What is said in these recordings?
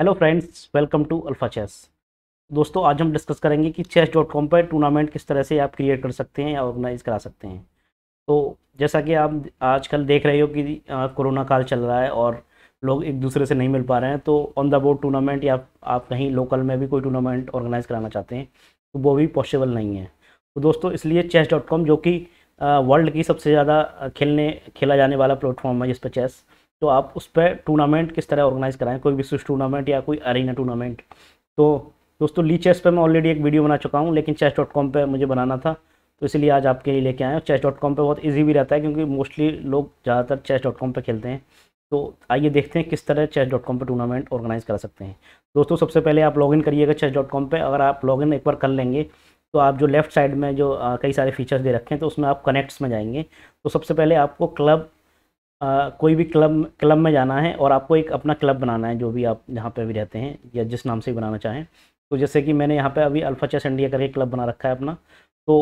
hello friends welcome to Alpha Chess दोस्तों आज हम डिस्कस करेंगे कि चेस डॉट कॉम पर टूर्नामेंट किस तरह से आप क्रिएट कर सकते हैं या ऑर्गेनाइज करा सकते हैं तो जैसा कि आप आजकल देख रहे हो कि कोरोना काल चल रहा है और लोग एक दूसरे से नहीं मिल पा रहे हैं तो ऑन द बोर्ड टूर्नामेंट या आप कहीं लोकल में भी कोई टूर्नामेंट ऑर्गेनाइज़ कराना चाहते हैं तो वो भी पॉसिबल नहीं है तो दोस्तों इसलिए चेस डॉट कॉम जो कि वर्ल्ड की सबसे ज़्यादा खेलने खेला जाने वाला प्लेटफॉर्म है जिस पर चेस तो आप उस पर टूर्नामेंट किस तरह ऑर्गेनाइज कराएं कोई विशिष्ट टूर्नामेंट या कोई अरीना टूर्नामेंट तो दोस्तों ली चेस पर मैं ऑलरेडी एक वीडियो बना चुका हूँ लेकिन चेस डॉट कॉम पर मुझे बनाना था तो इसलिए आज आपके लिए लेके आए चेस डॉट कॉम पर बहुत ईजी भी रहता है क्योंकि मोस्टली लोग ज़्यादातर चेस डॉट कॉम पर खेलते हैं तो आइए देखते हैं किस तरह चेस डॉट कॉम पर टूर्नामेंट ऑर्गेनाइज करा सकते हैं दोस्तों सबसे पहले आप लॉगिन करिएगा चेस डॉट कॉम पर अगर आप लॉगिन एक बार कर लेंगे तो आप जो लेफ़्ट साइड में जो कई सारे फीचर्स दे रखे हैं तो उसमें आप कनेक्ट्स में जाएंगे तो सबसे पहले आपको क्लब आ, कोई भी क्लब क्लब में जाना है और आपको एक अपना क्लब बनाना है जो भी आप जहाँ पर भी रहते हैं या जिस नाम से भी बनाना चाहें तो जैसे कि मैंने यहाँ पे अभी अल्फ़ा चेस इंडिया करके क्लब बना रखा है अपना तो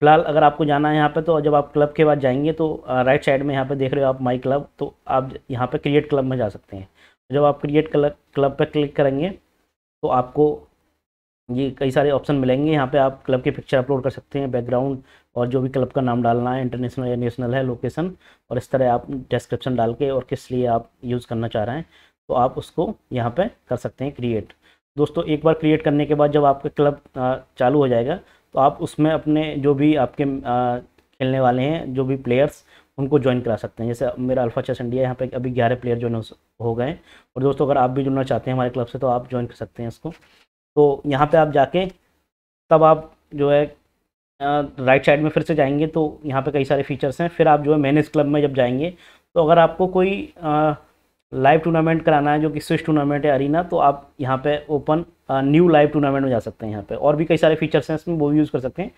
फिलहाल अगर आपको जाना है यहाँ पे तो जब आप क्लब के बाद जाएंगे तो राइट साइड में यहाँ पे देख रहे हो आप माई क्लब तो आप यहाँ पे क्रिएट क्लब में जा सकते हैं जब आप क्रिएट क्लब पर क्लिक करेंगे तो आपको ये कई सारे ऑप्शन मिलेंगे यहाँ पे आप क्लब की पिक्चर अपलोड कर सकते हैं बैकग्राउंड और जो भी क्लब का नाम डालना है इंटरनेशनल या नेशनल है लोकेशन और इस तरह आप डिस्क्रिप्शन डाल के और किस लिए आप यूज़ करना चाह रहे हैं तो आप उसको यहाँ पे कर सकते हैं क्रिएट दोस्तों एक बार क्रिएट करने के बाद जब आपका क्लब चालू हो जाएगा तो आप उसमें अपने जो भी आपके खेलने वाले हैं जो भी प्लेयर्स उनको ज्वाइन करा सकते हैं जैसे मेरा अल्फा चेस इंडिया यहाँ पे अभी ग्यारह प्लेयर ज्वाइन हो गए और दोस्तों अगर आप भी जुड़ना चाहते हैं हमारे क्लब से तो आप ज्वाइन कर सकते हैं इसको तो यहाँ पे आप जाके तब आप जो है राइट साइड में फिर से जाएंगे तो यहाँ पे कई सारे फीचर्स हैं फिर आप जो है मैनेज क्लब में जब जाएंगे तो अगर आपको कोई लाइव टूर्नामेंट कराना है जो कि स्विच टूर्नामेंट है अरीना तो आप यहाँ पे ओपन न्यू लाइव टूर्नामेंट में जा सकते हैं यहाँ पे और भी कई सारे फीचर्स हैं इसमें वो भी यूज़ कर सकते हैं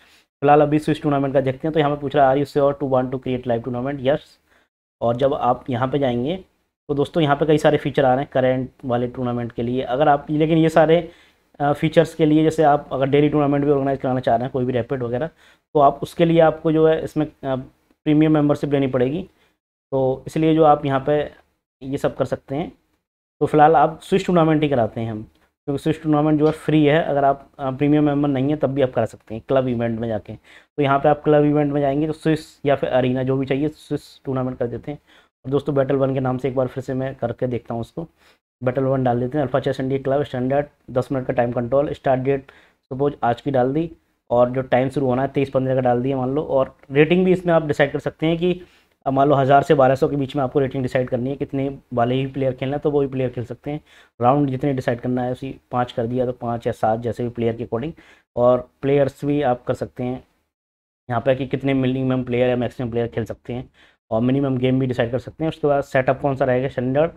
फिलहाल अभी स्विच टूर्नामेंट का देखते हैं तो यहाँ पर पूछ रहा है आर यू से और two one to create live tournament yes और जब आप यहाँ पर जाएंगे तो दोस्तों यहाँ पर कई सारे फीचर आ रहे हैं करेंट वाले टूर्नामेंट के लिए अगर आप लेकिन ये सारे फ़ीचर्स के लिए जैसे आप अगर डेली टूर्नामेंट भी ऑर्गेनाइज कराना चाह रहे हैं कोई भी रैपिड वगैरह तो आप उसके लिए आपको जो है इसमें प्रीमियम मेंबरशिप लेनी पड़ेगी तो इसलिए जो आप यहाँ पे ये सब कर सकते हैं तो फिलहाल आप स्विच टूर्नामेंट ही कराते हैं हम क्योंकि स्विच टूर्नामेंट जो है फ्री है अगर आप प्रीमियम मेंबर नहीं है तब भी आप करा सकते हैं क्लब इवेंट में जाके तो यहाँ पे आप क्लब इवेंट में जाएंगे तो स्विस या फिर अरीना जो भी चाहिए स्विस टूर्नामेंट कर देते हैं और दोस्तों बैटल वन के नाम से एक बार फिर से मैं करके देखता हूँ उसको बेटल वन डाल देते हैं alpha chess India club standard दस मिनट का time control start date suppose आज की डाल दी और जो टाइम शुरू होना है तेईस पंद्रह का डाल दिया मान लो और रेटिंग भी इसमें आप डिसाइड कर सकते हैं कि मान लो हज़ार से बारह सौ के बीच में आपको रेटिंग डिसाइड करनी है कितने वाले ही प्लेयर खेलना है तो वो ही प्लेयर खेल सकते हैं राउंड जितने डिसाइड करना है उसी पाँच कर दिया तो पाँच या सात जैसे भी प्लेयर के अकॉर्डिंग और प्लेयर्स भी आप कर सकते हैं यहाँ पर कि कितने मिनिमम प्लेयर या मैक्सिमम प्लेयर खेल सकते हैं और मिनिमम गेम भी डिसाइड कर सकते हैं उसके बाद सेटअप कौन सा रहेगा स्टैंडर्ड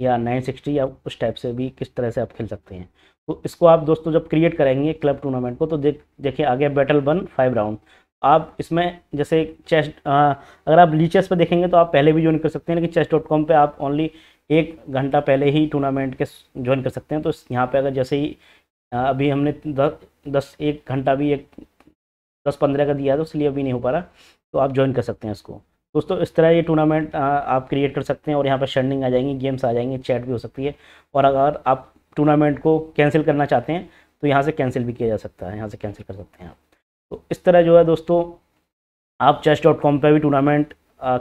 या 960 या उस टाइप से भी किस तरह से आप खेल सकते हैं तो इसको आप दोस्तों जब क्रिएट करेंगे क्लब टूर्नामेंट को तो देख देखिए आगे बैटल वन फाइव राउंड आप इसमें जैसे चेस अगर आप ली चेस पर देखेंगे तो आप पहले भी ज्वाइन कर सकते हैं लेकिन चेस डॉट कॉम पर आप ओनली एक घंटा पहले ही टूर्नामेंट के ज्वाइन कर सकते हैं तो यहाँ पर अगर जैसे ही अभी हमने दस दस एक घंटा भी एक दस पंद्रह का दिया है तो इसलिए अभी नहीं हो पा रहा तो आप ज्वाइन कर सकते हैं इसको दोस्तों इस तरह ये टूर्नामेंट आप क्रिएट कर सकते हैं और यहाँ पर शर्निंग आ जाएंगी गेम्स आ जाएंगी चैट भी हो सकती है और अगर आप टूर्नामेंट को कैंसिल करना चाहते हैं तो यहाँ से कैंसिल भी किया जा सकता है यहाँ से कैंसिल कर सकते हैं आप तो इस तरह जो है दोस्तों आप चेस डॉट कॉम पर भी टूर्नामेंट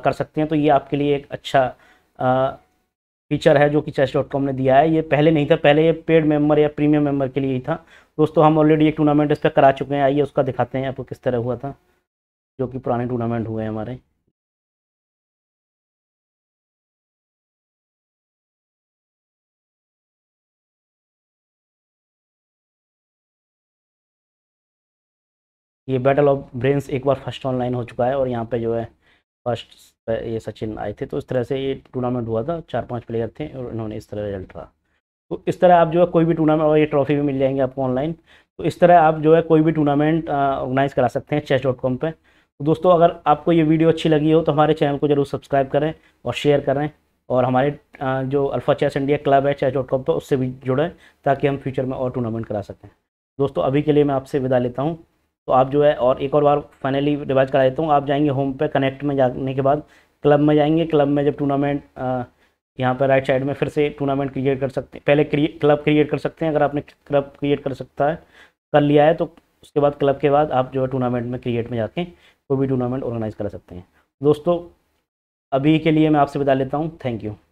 कर सकते हैं तो ये आपके लिए एक अच्छा फीचर है जो कि चेस डॉट कॉम ने दिया है ये पहले नहीं था पहले ये पेड मेंबर या प्रीमियम मेंबर के लिए ही था दोस्तों हम ऑलरेडी एक टूर्नामेंट इस पर करा चुके हैं आइए उसका दिखाते हैं आपको किस तरह हुआ था जो कि पुराने टूर्नामेंट हुए हैं हमारे ये बैटल ऑफ ब्रेंस एक बार फर्स्ट ऑनलाइन हो चुका है और यहाँ पे जो है फर्स्ट ये सचिन आए थे तो इस तरह से ये टूर्नामेंट हुआ था चार पांच प्लेयर थे और इन्होंने इस तरह रिजल्ट रहा तो इस तरह आप जो है कोई भी टूर्नामेंट और ये ट्रॉफी भी मिल जाएंगे आपको ऑनलाइन तो इस तरह आप जो है कोई भी टूर्नामेंट ऑर्गेनाइज करा सकते हैं चेस डॉट कॉम पर तो दोस्तों अगर आपको ये वीडियो अच्छी लगी हो तो हमारे चैनल को जरूर सब्सक्राइब करें और शेयर करें और हमारे जो अल्फा चेस इंडिया क्लब है चेस डॉट कॉम पर उससे भी जुड़ें ताकि हम फ्यूचर में और टूर्नामेंट करा सकें दोस्तों अभी के लिए मैं आपसे विदा लेता हूँ तो आप जो है और एक और बार फाइनली रिवाइज करा देता हूँ आप जाएंगे होम पे कनेक्ट में जाने के बाद क्लब में जाएंगे क्लब में जब टूर्नामेंट यहाँ पर राइट साइड में फिर से टूर्नामेंट क्रिएट कर सकते हैं पहले क्रिए क्लब क्रिएट कर सकते हैं अगर आपने क्लब क्रिएट कर सकता है कर लिया है तो उसके बाद क्लब के बाद आप जो है टूर्नामेंट में क्रिएट में जाके कोई भी टूर्नामेंट ऑर्गेनाइज़ करा सकते हैं दोस्तों अभी के लिए मैं आपसे बता लेता हूँ थैंक यू